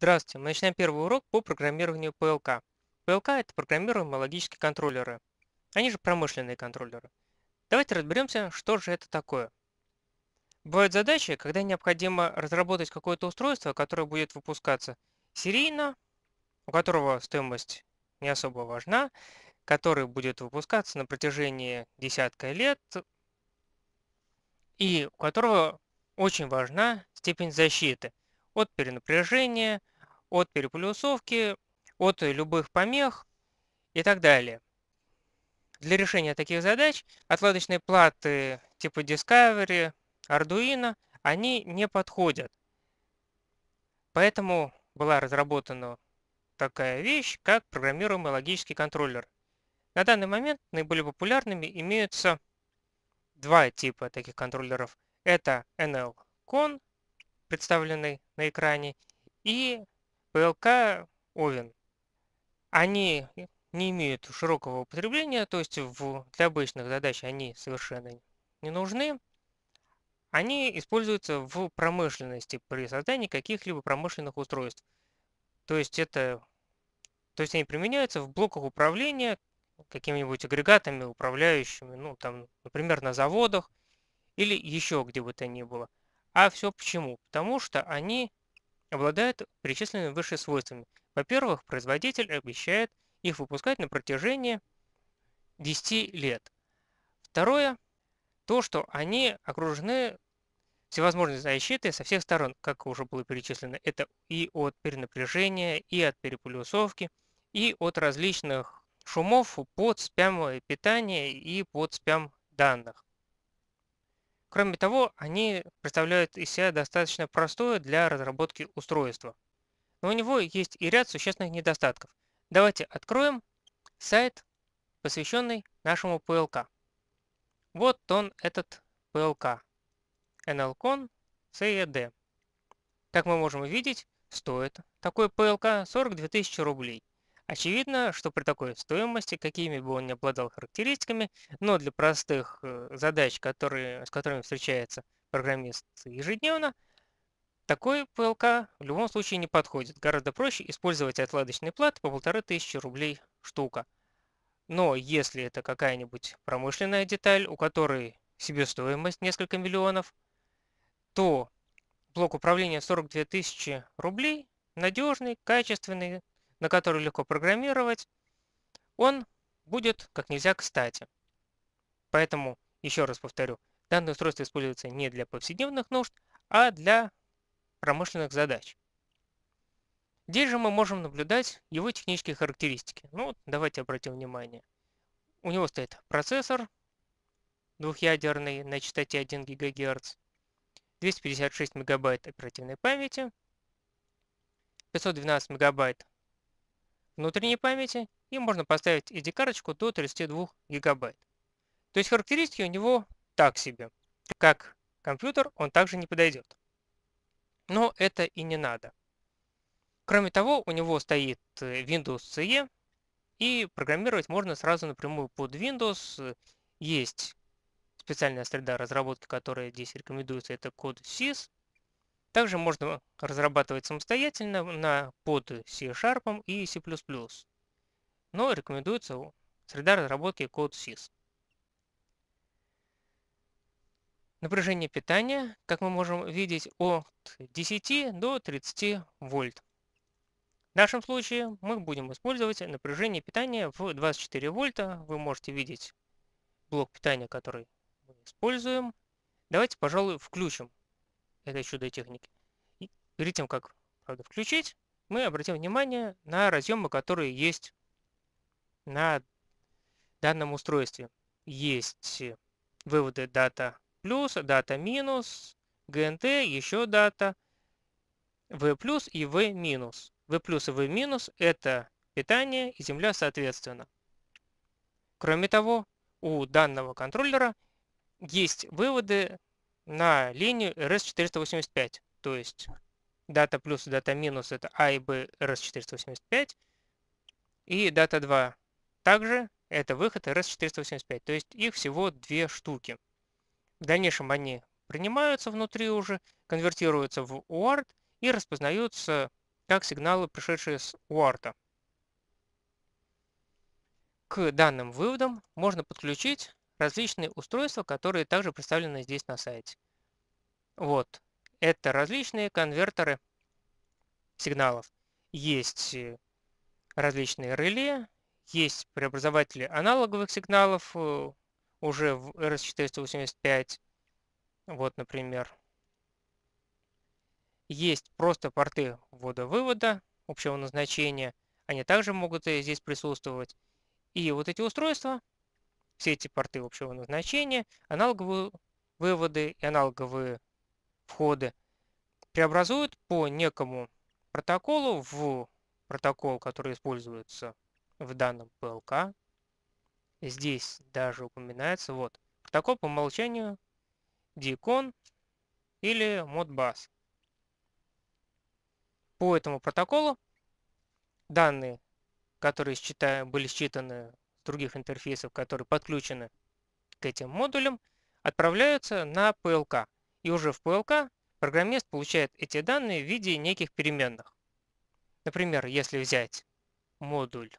Здравствуйте, мы начинаем первый урок по программированию ПЛК. ПЛК – это программируемые логические контроллеры, они же промышленные контроллеры. Давайте разберемся, что же это такое. Бывают задачи, когда необходимо разработать какое-то устройство, которое будет выпускаться серийно, у которого стоимость не особо важна, который будет выпускаться на протяжении десятка лет и у которого очень важна степень защиты – от перенапряжения, от переплюсовки, от любых помех и так далее. Для решения таких задач отладочные платы типа Discovery, Arduino, они не подходят. Поэтому была разработана такая вещь, как программируемый логический контроллер. На данный момент наиболее популярными имеются два типа таких контроллеров. Это NL-CON представленный на экране, и ПЛК Овен. Они не имеют широкого употребления, то есть в, для обычных задач они совершенно не нужны. Они используются в промышленности при создании каких-либо промышленных устройств. То есть это, то есть они применяются в блоках управления какими-нибудь агрегатами, управляющими, ну там, например, на заводах или еще где бы то ни было. А все почему? Потому что они обладают перечисленными выше свойствами. Во-первых, производитель обещает их выпускать на протяжении 10 лет. Второе, то, что они окружены всевозможной защитой со всех сторон, как уже было перечислено. Это и от перенапряжения, и от переполюсовки, и от различных шумов под спям э, питания и под спям данных. Кроме того, они представляют из себя достаточно простое для разработки устройство. Но у него есть и ряд существенных недостатков. Давайте откроем сайт, посвященный нашему PLK. Вот он, этот PLK. NLCon CED. Как мы можем увидеть, стоит такой PLK 42 тысячи рублей – Очевидно, что при такой стоимости, какими бы он ни обладал характеристиками, но для простых э, задач, которые, с которыми встречается программист ежедневно, такой ПЛК в любом случае не подходит. Гораздо проще использовать отладочные платы по 1500 рублей штука. Но если это какая-нибудь промышленная деталь, у которой себестоимость несколько миллионов, то блок управления 42 тысячи рублей надежный, качественный, на которую легко программировать, он будет как нельзя кстати. Поэтому, еще раз повторю, данное устройство используется не для повседневных нужд, а для промышленных задач. Здесь же мы можем наблюдать его технические характеристики. Ну, давайте обратим внимание. У него стоит процессор двухъядерный на частоте 1 ГГц, 256 МБ оперативной памяти, 512 МБ внутренней памяти, и можно поставить ID-карточку до 32 гигабайт. То есть характеристики у него так себе. Как компьютер он также не подойдет. Но это и не надо. Кроме того, у него стоит э, Windows CE, и программировать можно сразу напрямую под Windows. Есть специальная среда разработки, которая здесь рекомендуется, это код SIS. Также можно разрабатывать самостоятельно на под C-Sharp и C++, но рекомендуется среда разработки CodeSys. Напряжение питания, как мы можем видеть, от 10 до 30 вольт. В нашем случае мы будем использовать напряжение питания в 24 вольта. Вы можете видеть блок питания, который мы используем. Давайте, пожалуй, включим это чудо техники. И перед тем, как правда, включить, мы обратим внимание на разъемы, которые есть на данном устройстве. Есть э, выводы дата плюс, дата минус, ГНТ, еще дата, V плюс и V минус. V плюс и V минус это питание и земля соответственно. Кроме того, у данного контроллера есть выводы на линию RS485. То есть дата плюс и дата минус это А и Б RS485. И дата 2 также это выход RS485. То есть их всего две штуки. В дальнейшем они принимаются внутри уже, конвертируются в UART и распознаются как сигналы, пришедшие с UART. К данным выводам можно подключить различные устройства, которые также представлены здесь на сайте. Вот. Это различные конвертеры сигналов. Есть э, различные реле, есть преобразователи аналоговых сигналов э, уже в RS-485. Вот, например. Есть просто порты ввода-вывода общего назначения. Они также могут э, здесь присутствовать. И вот эти устройства все эти порты общего назначения, аналоговые выводы и аналоговые входы преобразуют по некому протоколу в протокол, который используется в данном ПЛК. Здесь даже упоминается вот протокол по умолчанию DCON или Modbus. По этому протоколу данные, которые считаем, были считаны других интерфейсов, которые подключены к этим модулям, отправляются на PLK. И уже в PLK программист получает эти данные в виде неких переменных. Например, если взять модуль, к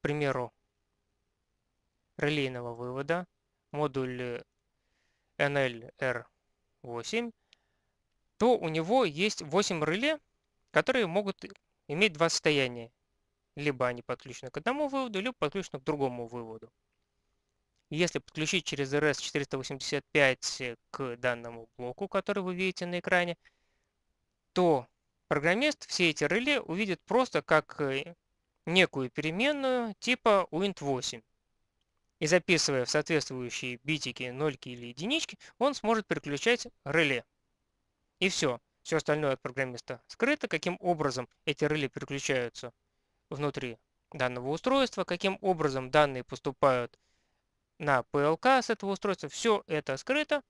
примеру, релейного вывода, модуль NLR8, то у него есть 8 реле, которые могут имеет два состояния. Либо они подключены к одному выводу, либо подключены к другому выводу. Если подключить через RS-485 к данному блоку, который вы видите на экране, то программист все эти реле увидит просто как э, некую переменную типа uint8. И записывая в соответствующие битики, нольки или единички, он сможет переключать реле. И все все остальное от программиста скрыто, каким образом эти реле переключаются внутри данного устройства, каким образом данные поступают на ПЛК с этого устройства, все это скрыто.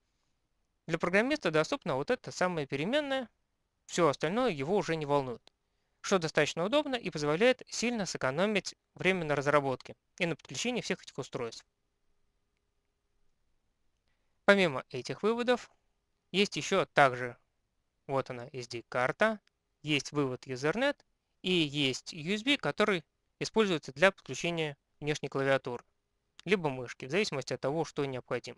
Для программиста доступна вот эта самая переменная, все остальное его уже не волнует, что достаточно удобно и позволяет сильно сэкономить время на разработке и на подключении всех этих устройств. Помимо этих выводов, есть еще также вот она, SD-карта, есть вывод Ethernet и есть USB, который используется для подключения внешней клавиатуры, либо мышки, в зависимости от того, что необходимо.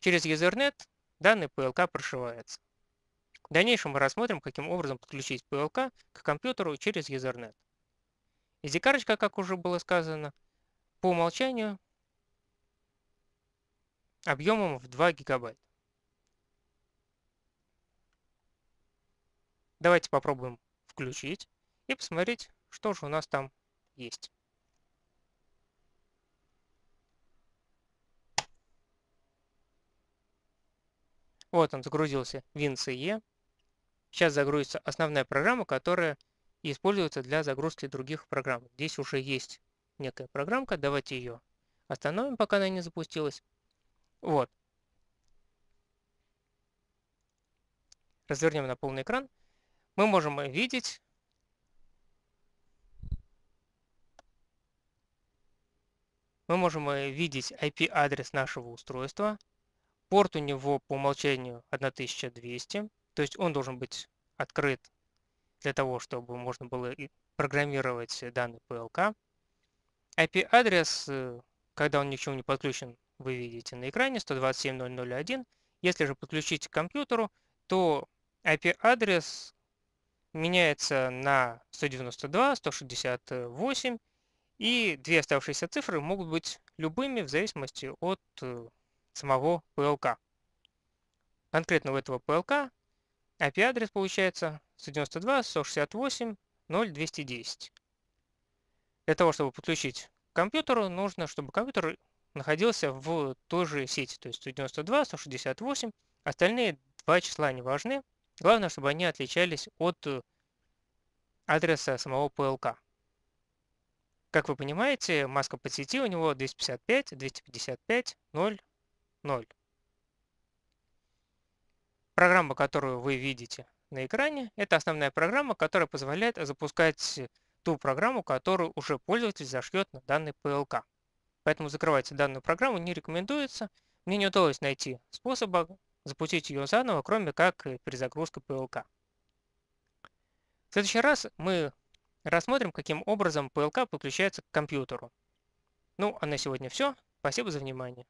Через Ethernet данные PLK прошиваются. В дальнейшем мы рассмотрим, каким образом подключить PLK к компьютеру через Ethernet. SD-карточка, как уже было сказано, по умолчанию объемом в 2 гигабайта. Давайте попробуем включить и посмотреть, что же у нас там есть. Вот он загрузился WinCE. Сейчас загрузится основная программа, которая используется для загрузки других программ. Здесь уже есть некая программка, давайте ее остановим, пока она не запустилась. Вот. Развернем на полный экран. Мы можем видеть. Мы можем видеть IP-адрес нашего устройства. Порт у него по умолчанию 1200, то есть он должен быть открыт для того, чтобы можно было программировать данный PLK. IP-адрес, э, когда он ни к чему не подключен, вы видите на экране 127.0.0.1. Если же подключить к компьютеру, то IP-адрес меняется на 192, 168, и две оставшиеся цифры могут быть любыми в зависимости от э, самого ПЛК. Конкретно у этого ПЛК IP-адрес получается 192, 168, 0, 210. Для того, чтобы подключить к компьютеру, нужно, чтобы компьютер находился в той же сети, то есть 192, 168. Остальные два числа не важны, Главное, чтобы они отличались от э, адреса самого ПЛК. Как вы понимаете, маска по сети у него 255, 255, 0, 0. Программа, которую вы видите на экране, это основная программа, которая позволяет запускать ту программу, которую уже пользователь зашьет на данный ПЛК. Поэтому закрывать данную программу не рекомендуется. Мне не удалось найти способа, запустить ее заново, кроме как э, перезагрузка ПЛК. В следующий раз мы рассмотрим, каким образом ПЛК подключается к компьютеру. Ну, а на сегодня все. Спасибо за внимание.